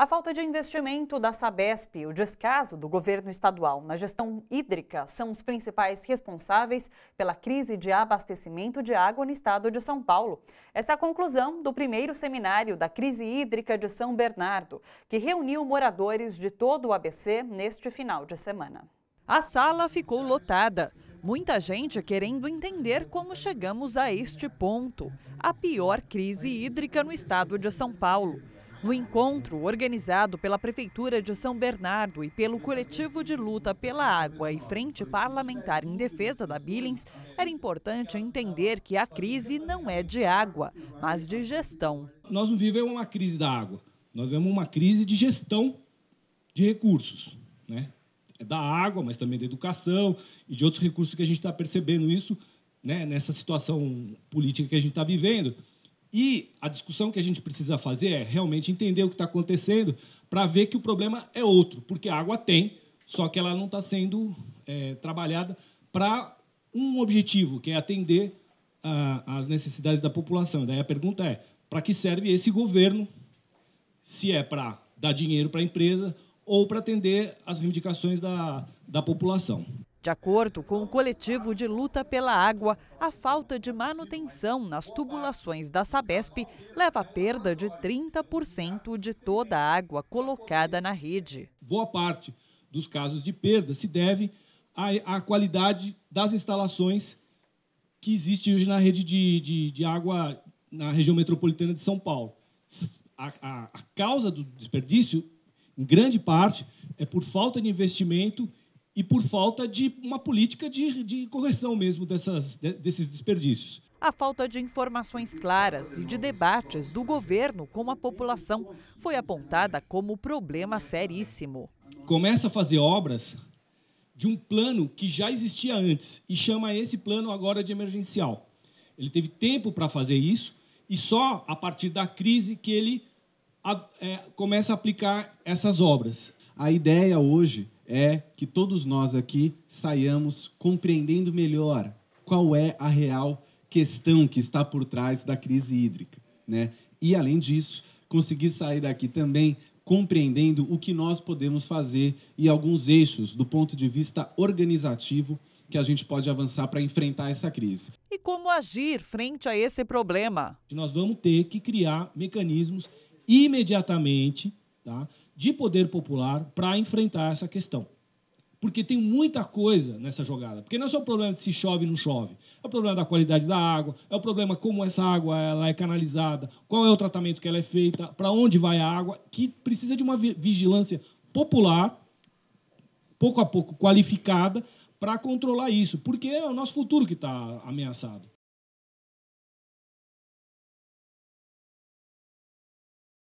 A falta de investimento da Sabesp e o descaso do governo estadual na gestão hídrica são os principais responsáveis pela crise de abastecimento de água no estado de São Paulo. Essa é a conclusão do primeiro seminário da crise hídrica de São Bernardo, que reuniu moradores de todo o ABC neste final de semana. A sala ficou lotada. Muita gente querendo entender como chegamos a este ponto, a pior crise hídrica no estado de São Paulo. No encontro, organizado pela Prefeitura de São Bernardo e pelo Coletivo de Luta pela Água e Frente Parlamentar em Defesa da Billings, era importante entender que a crise não é de água, mas de gestão. Nós não vivemos uma crise da água, nós vivemos uma crise de gestão de recursos. Né? É da água, mas também da educação e de outros recursos que a gente está percebendo isso né, nessa situação política que a gente está vivendo. E a discussão que a gente precisa fazer é realmente entender o que está acontecendo para ver que o problema é outro, porque a água tem, só que ela não está sendo é, trabalhada para um objetivo, que é atender as necessidades da população. Daí a pergunta é: para que serve esse governo? Se é para dar dinheiro para a empresa ou para atender às reivindicações da, da população. De acordo com o coletivo de luta pela água, a falta de manutenção nas tubulações da Sabesp leva à perda de 30% de toda a água colocada na rede. Boa parte dos casos de perda se deve à, à qualidade das instalações que existe hoje na rede de, de, de água na região metropolitana de São Paulo. a, a, a causa do desperdício, em grande parte, é por falta de investimento e por falta de uma política de, de correção mesmo dessas, desses desperdícios. A falta de informações claras e de debates do governo com a população foi apontada como problema seríssimo. Começa a fazer obras de um plano que já existia antes e chama esse plano agora de emergencial. Ele teve tempo para fazer isso e só a partir da crise que ele a, é, começa a aplicar essas obras. A ideia hoje é que todos nós aqui saiamos compreendendo melhor qual é a real questão que está por trás da crise hídrica, né? E além disso, conseguir sair daqui também compreendendo o que nós podemos fazer e alguns eixos do ponto de vista organizativo que a gente pode avançar para enfrentar essa crise. E como agir frente a esse problema? Nós vamos ter que criar mecanismos imediatamente tá, de poder popular para enfrentar essa questão. Porque tem muita coisa nessa jogada. Porque não é só o problema de se chove ou não chove. É o problema da qualidade da água, é o problema como essa água ela é canalizada, qual é o tratamento que ela é feita, para onde vai a água, que precisa de uma vigilância popular, pouco a pouco qualificada, para controlar isso. Porque é o nosso futuro que está ameaçado.